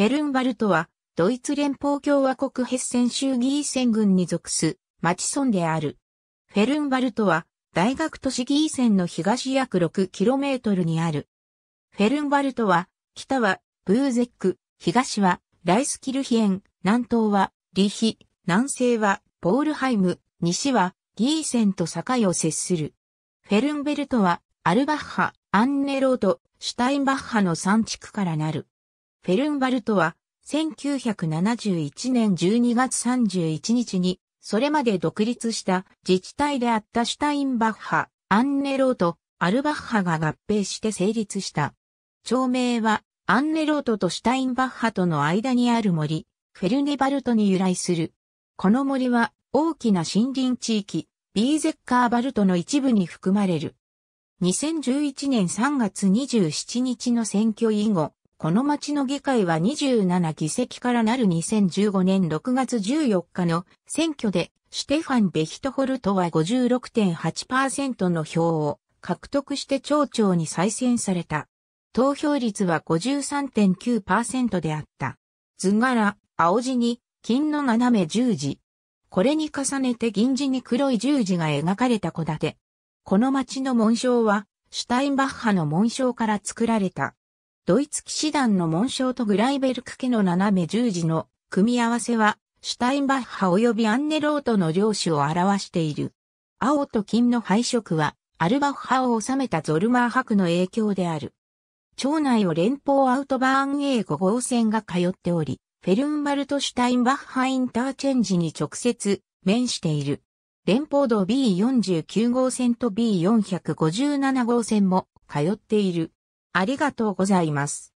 フェルンバルトは、ドイツ連邦共和国ヘッセン州ギーセン郡に属す、町村である。フェルンバルトは、大学都市ギーセンの東約 6km にある。フェルンバルトは、北は、ブーゼック、東は、ライスキルヒエン、南東は、リヒ、南西は、ボールハイム、西は、ギーセンと境を接する。フェルンベルトは、アルバッハ、アンネロード、シュタインバッハの3地区からなる。フェルンバルトは、1971年12月31日に、それまで独立した自治体であったシュタインバッハ、アンネロート、アルバッハが合併して成立した。町名は、アンネロートとシュタインバッハとの間にある森、フェルネバルトに由来する。この森は、大きな森林地域、ビーゼッカーバルトの一部に含まれる。2011年3月27日の選挙以後、この町の議会は27議席からなる2015年6月14日の選挙でシュテファン・ベヒトホルトは56.8%の票を獲得して町長に再選された。投票率は53.9%であった。図柄、青地に、金の斜め十字。これに重ねて銀地に黒い十字が描かれた戸建て。この町の紋章は、シュタインバッハの紋章から作られた。ドイツ騎士団の紋章とグライベルク家の斜め十字の組み合わせは、シュタインバッハ及びアンネロートの領主を表している。青と金の配色は、アルバッハを治めたゾルマー伯の影響である。町内を連邦アウトバーン A5 号線が通っており、フェルンバルトシュタインバッハインターチェンジに直接面している。連邦道 B49 号線と B457 号線も通っている。ありがとうございます。